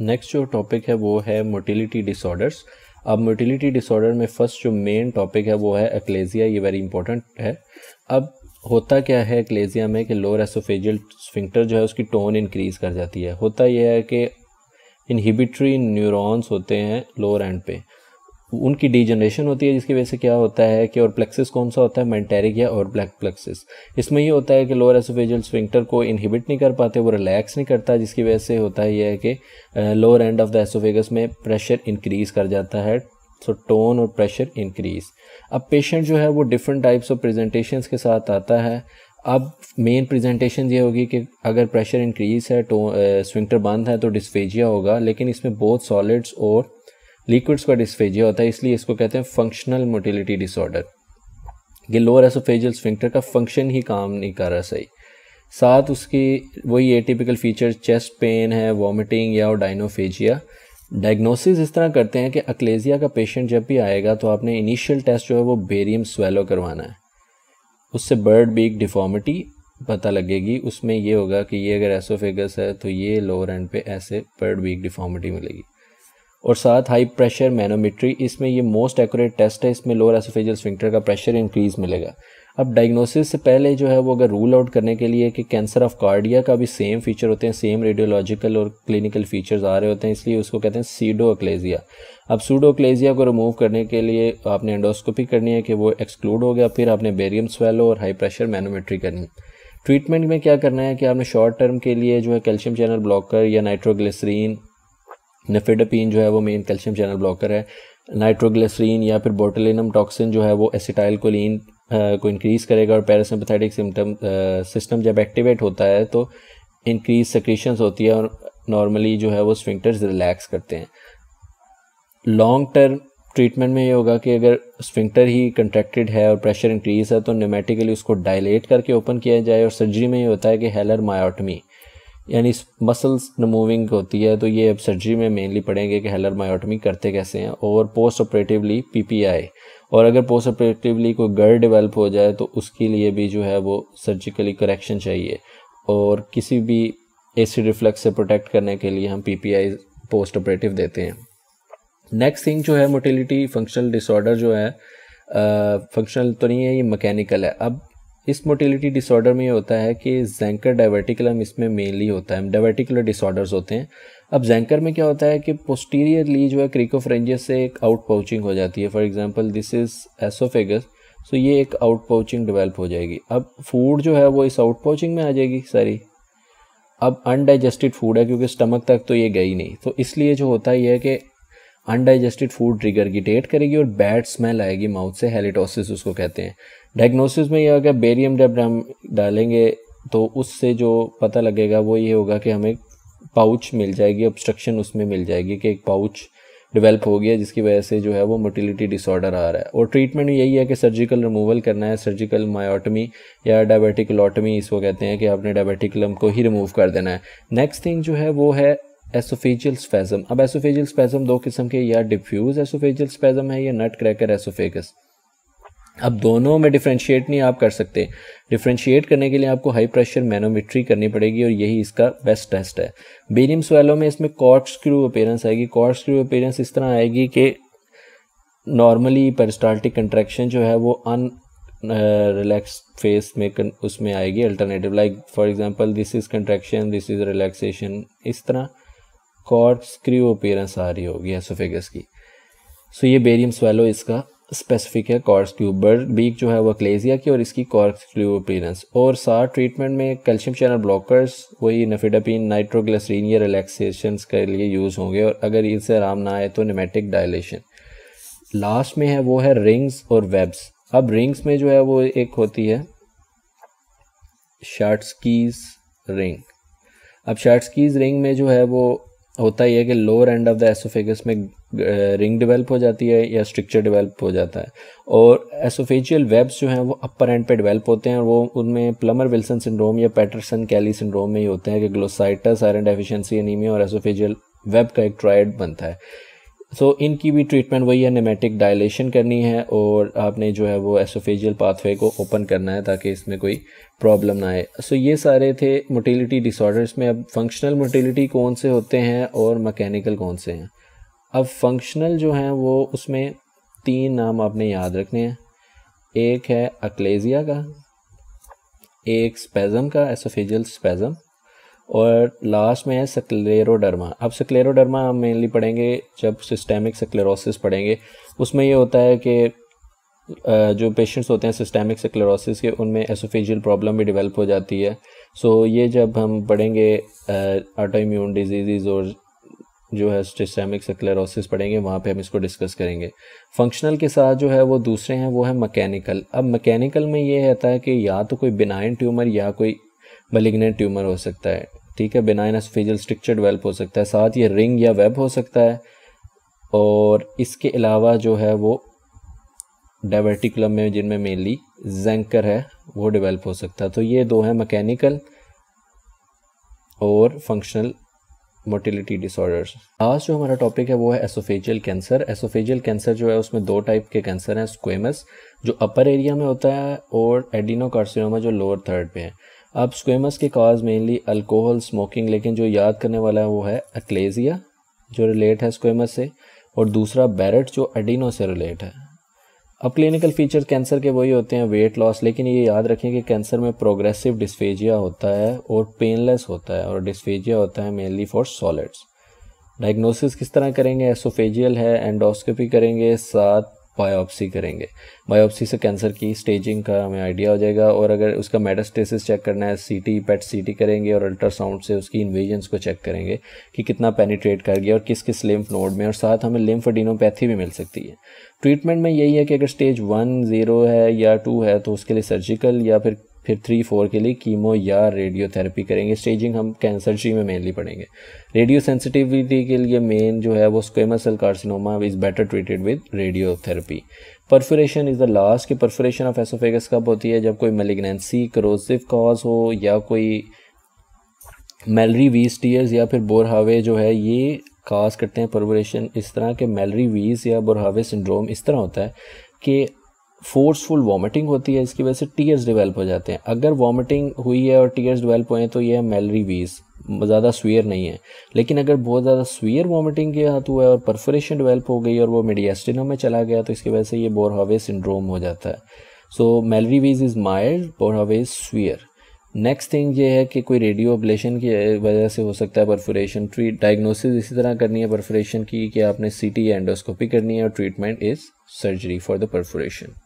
next जो topic है वो है मोटिलिटी डिसऑर्डर्स अब मोटिलिटी डिसऑर्डर में फर्स्ट जो मेन टॉपिक है वो है एक्लेजिया ये वेरी इंपॉर्टेंट है अब होता क्या है एक्लेजिया में कि लोअर एसोफेजियल स्फिंक्टर जो है उसकी टोन इंक्रीज कर जाती है होता यह है कि इनहिबिटरी न्यूरॉन्स होते हैं लोअर एंड पे उनकी डीजनरेशन होती है जिसकी वजह से क्या होता है कि और प्लेक्सिस कौन सा होता है मेंटेरिक या और ब्लैक प्लेक्सिस इसमें ये होता है कि लोअर एसोफेजल स्विंक्टर को इनहिबिट नहीं कर पाते वो रिलैक्स नहीं करता जिसकी वजह से होता है यह है कि lower end of the oesophagus में प्रेशर इंक्रीज कर जाता है सो टोन और प्रेशर इंक्रीज अब पेशेंट जो है वो डिफरेंट टाइप्स ऑफ प्रेजेंटेशन के साथ आता है अब मेन प्रेजेंटेशन ये होगी कि अगर प्रेशर इंक्रीज है तो स्विंक्टर बंद है तो डिस्फेजिया होगा लेकिन इसमें बहुत सॉलिड्स और लिक्विड्स का डिस्फेजिया होता है इसलिए इसको कहते हैं फंक्शनल मोटिलिटी डिसऑर्डर ये लोअर एसोफेजियल स्विंक्टर का फंक्शन ही काम नहीं कर रहा सही साथ उसकी वही टिपिकल फीचर चेस्ट पेन है वॉमिटिंग या डाइनोफेजिया डायग्नोसिस इस तरह करते हैं कि अक्लेजिया का पेशेंट जब भी आएगा तो आपने इनिशियल टेस्ट जो है वो बेरियम स्वेलो करवाना है उससे बर्ड बीक डिफॉर्मिटी पता लगेगी उसमें ये होगा कि ये अगर एसोफेगस है तो ये लोअर एंड पे ऐसे बर्ड बीक डिफॉर्मिटी मिलेगी और साथ हाई प्रेशर मैनोमीट्री इसमें ये मोस्ट एक्यूरेट टेस्ट है इसमें लोअर एसोफेजियल स्विंक्टर का प्रेशर इंक्रीज मिलेगा अब डायग्नोसिस से पहले जो है वो अगर रूल आउट करने के लिए कि कैंसर ऑफ कार्डिया का भी सेम फीचर होते हैं सेम रेडियोलॉजिकल और क्लिनिकल फीचर्स आ रहे होते हैं इसलिए उसको कहते हैं सीडो अक्लेजिया अब सूडो अक्लेजिया को रिमूव करने के लिए आपने एंडोस्कोपी करनी है कि वो एक्सक्लूड हो गया फिर आपने बेरियम स्वेलो और हाई प्रेशर मैनोमेट्री करनी ट्रीटमेंट में क्या करना है कि आपने शॉर्ट टर्म के लिए जो है कैल्शियम चैनल ब्लॉकर या नाइट्रोग्लिसरीन नेफेडपिन जो है वो मेन कैल्शियम चैनल ब्लॉकर है नाइट्रोग्लिसरीन या फिर बोटलिनम टॉक्सिन जो है वो एसिटाइल कोलिन को इंक्रीज़ करेगा और पैरासिम्पथेटिक सिम्टम सिस्टम जब एक्टिवेट होता है तो इंक्रीज सक्रीशंस होती है और नॉर्मली जो है वो स्विंगटर्स रिलैक्स करते हैं लॉन्ग टर्म ट्रीटमेंट में ये होगा कि अगर स्विंक्टर ही कंट्रैक्टेड है और प्रेशर इंक्रीज है तो न्यूमेटिकली उसको डायलेट करके ओपन किया जाए और सर्जरी में ये होता है कि हेलर मायोटमी यानी मसल्स मूविंग होती है तो ये अब सर्जरी में मेनली पढ़ेंगे कि हेलर मायोटमी करते कैसे हैं और पोस्ट ऑपरेटिवली पीपीआई और अगर पोस्ट ऑपरेटिवली कोई गर्ड डेवलप हो जाए तो उसके लिए भी जो है वो सर्जिकली करेक्शन चाहिए और किसी भी एसिड रिफ्लक्स से प्रोटेक्ट करने के लिए हम पीपीआई पोस्ट ऑपरेटिव देते हैं नेक्स्ट थिंग जो है मोटिलिटी फंक्शनल डिसऑर्डर जो है फंक्शनल तो नहीं है ये मैकेनिकल है अब इस मोटिलिटी डिसऑर्डर में ये होता है कि जैंकर डायवर्टिकुलम इसमें मेनली होता है डायवर्टिकुलर डिसऑर्डर्स होते हैं अब जैंकर में क्या होता है कि पोस्टीरियरली जो है क्रिकोफ्रेंजियस से एक आउट पाउचिंग हो जाती है for example this is oesophagus so ये एक आउट पाउचिंग डिवेल्प हो जाएगी अब फूड जो है वो इस आउट पाउचिंग में आ जाएगी सारी अब अनडाइजेस्टिड फूड है क्योंकि स्टमक तक तो ये गई नहीं तो इसलिए जो होता ही है कि अनडाइजेस्टेड फूड ट्रिगर की डेट करेगी और बैड स्मेल आएगी माउथ से हेलिटोसिस उसको कहते हैं डायग्नोसिस में यह अगर बेरियम जब डालेंगे तो उससे जो पता लगेगा वो ये होगा कि हमें पाउच मिल जाएगी ऑब्स्ट्रक्शन उसमें मिल जाएगी कि एक पाउच डेवलप हो गया जिसकी वजह से जो है वो मोटिलिटी डिसऑर्डर आ रहा है और ट्रीटमेंट यही है कि सर्जिकल रिमूवल करना है सर्जिकल मायोटमी या डायबिटिकलोटमी इसको कहते हैं कि आपने डायबिटिकलम को ही रिमूव कर देना है नेक्स्ट थिंग जो है वो है एसोफेजियल स्पेजम अब एसोफेजियल स्पेजम दो किस्म के या डिफ्यूज एसोफेजियल स्पेजम है या नट क्रैकर एसोफेगस अब दोनों में डिफ्रेंशिएट नहीं आप कर सकते डिफ्रेंशिएट करने के लिए आपको हाई प्रेशर मैनोमेट्री करनी पड़ेगी और यही इसका बेस्ट टेस्ट है बेरियम स्वेलो में इसमें कॉर्ड स्क्रू अपेयरेंस आएगी कॉर्ड स्क्रू अपेयरेंस इस तरह आएगी कि नॉर्मली पेरिस्टाल्टिक कंट्रैक्शन जो है वो अन रिलैक्स फेस में उसमें आएगी alternative like for example this is contraction this is relaxation इस तरह कॉर्प्स क्रू अपेयरेंस आ रही होगी एसोफेगस की सो so, ये बेरियम स्वेलो इसका स्पेसिफिक है कॉर्प्स क्रू बर्ड बीक जो है वो क्लेजिया की और इसकी कॉर्प्स क्रू अपेयरेंस और सार ट्रीटमेंट में कैल्शियम चैनल ब्लॉकर्स वही नफिडापिन नाइट्रोग्लेसरीन या रिलैक्सेशन के लिए यूज़ होंगे और अगर इससे आराम ना आए तो निमेटिक डायलेशन लास्ट में है वो है रिंग्स और वेब्स अब रिंग्स में जो है वो एक होती है शार्ट्सकीज रिंग अब शार्ट्सकीज रिंग में जो है वो होता ही है कि lower end of the oesophagus में रिंग uh, डेवलप हो जाती है या स्ट्रक्चर डेवलप हो जाता है और एसोफेजियल वेब्स जो हैं वो अपर एंड पे डेवलप होते हैं और वो उनमें प्लमर विल्सन सिंड्रोम या पैटरसन कैली सिंड्रोम में ही होते हैं कि ग्लोसाइटस आयरन डेफिशिएंसी एनीमिया और एसोफेजियल वेब का एक ट्राइड बनता है सो so, इनकी भी ट्रीटमेंट वही है नेमेटिक डायलेशन करनी है और आपने जो है वो एसोफेजियल पाथवे को ओपन करना है ताकि इसमें कोई प्रॉब्लम ना आए सो so, ये सारे थे मोटिलिटी डिसऑर्डर्स में अब फंक्शनल मोटिलिटी कौन से होते हैं और मैकेनिकल कौन से हैं अब फंक्शनल जो हैं वो उसमें तीन नाम आपने याद रखने हैं एक है अक्लेजिया का एक स्पेज़म का एसोफेजियल स्पेज़म और लास्ट में है सक्लेरोडर्मा अब सक्लेरोडर्मा हम मेनली पढ़ेंगे जब सिस्टेमिक सक्लेरोसिस पढ़ेंगे उसमें ये होता है कि जो पेशेंट्स होते हैं सिस्टेमिक सक्लेरोसिस के उनमें एसोफेजियल प्रॉब्लम भी डेवलप हो जाती है सो ये जब हम पढ़ेंगे ऑटोइम्यून डिजीज़ और जो है सिस्टेमिक सक्लेरोसिस पढ़ेंगे वहाँ पे हम इसको डिस्कस करेंगे फंक्शनल के साथ जो है वो दूसरे हैं वो है मैकेनिकल अब मैकेनिकल में ये रहता है कि या तो कोई बिनाइन ट्यूमर या कोई मलिग्नेट ट्यूमर हो सकता है ठीक है बिनाइन एसफेजियल स्ट्रिक्चर डेवलप हो सकता है साथ ये रिंग या वेब हो सकता है और इसके अलावा जो है वो डाइवर्टिकुलम में जिनमें मेनली जेंकर है वो डेवलप हो सकता है तो ये दो हैं मैकेनिकल और फंक्शनल मोटिलिटी डिसऑर्डर्स आज जो हमारा टॉपिक है वो है एसोफेजियल कैंसर एसोफेजियल कैंसर जो है उसमें दो टाइप के कैंसर हैं स्क्वेमस जो अपर एरिया में होता है और एडिनोकार्सिनोमा जो लोअर थर्ड पे है अब स्क्वेमस के काज मेनली अल्कोहल स्मोकिंग लेकिन जो याद करने वाला है वो है एक्लेजिया जो रिलेट है स्क्वेमस से और दूसरा बैरट जो अडीनो से रिलेट है अब क्लिनिकल फीचर कैंसर के वही होते हैं वेट लॉस लेकिन ये याद रखें कि कैंसर में प्रोग्रेसिव डिस्फेजिया होता है और पेनलेस होता है और डिस्फेजिया होता है मेनली फॉर सॉलिड्स डायग्नोसिस किस तरह करेंगे एसोफेजियल है एंडोस्कोपी करेंगे साथ बायोप्सी करेंगे बायोप्सी से कैंसर की स्टेजिंग का हमें आइडिया हो जाएगा और अगर उसका मेटास्टेसिस चेक करना है सीटी पेट सीटी करेंगे और अल्ट्रासाउंड से उसकी इन्वेजन्स को चेक करेंगे कि कितना पेनिट्रेट कर गया और किस किस लिम्फ नोड में और साथ हमें लिम्फ डिनोपैथी भी मिल सकती है ट्रीटमेंट में यही है कि अगर स्टेज वन ज़ीरो है या टू है तो उसके लिए सर्जिकल या फिर फिर थ्री फोर के लिए कीमो या रेडियोथेरेपी करेंगे स्टेजिंग हम कैंसर ट्री में मेनली पढ़ेंगे रेडियो सेंसिटिविटी के लिए मेन जो है वो squamous cell carcinoma is better treated with radiotherapy perforation is the last कि परफोरेशन ऑफ एसोफेगस कब होती है जब कोई मेलिग्नेंसी क्रोसिव कॉज हो या कोई मेलरी वीज टीयर्स या फिर बोरहावे जो है ये काज करते हैं परवरेशन इस तरह के मेलरी वीज या बोरहावे सिंड्रोम इस तरह होता है कि फोर्सफुल वॉमिटिंग होती है इसकी वजह से टीयर्स डेवलप हो जाते हैं अगर वॉमिटिंग हुई है और टीयर्स डेवलप हुए हैं तो यह मेलरी वीज ज़्यादा स्वीयर नहीं है लेकिन अगर बहुत ज़्यादा स्वीयर वॉमिटिंग के हाथ हुआ है और परफोरेशन डेवलप हो गई और वो मिडियास्टिनो में चला गया तो इसकी वजह से ये बोरहावे सिंड्रोम हो जाता है so Mallory Weiss is mild Boerhaave is severe next thing ये है कि कोई रेडियो ऑब्लेशन की वजह से हो सकता है परफोरेशन ट्रीट डायग्नोसिस इसी तरह करनी है परफोरेशन की कि आपने सीटी या एंडोस्कोपी करनी है और treatment is surgery for the perforation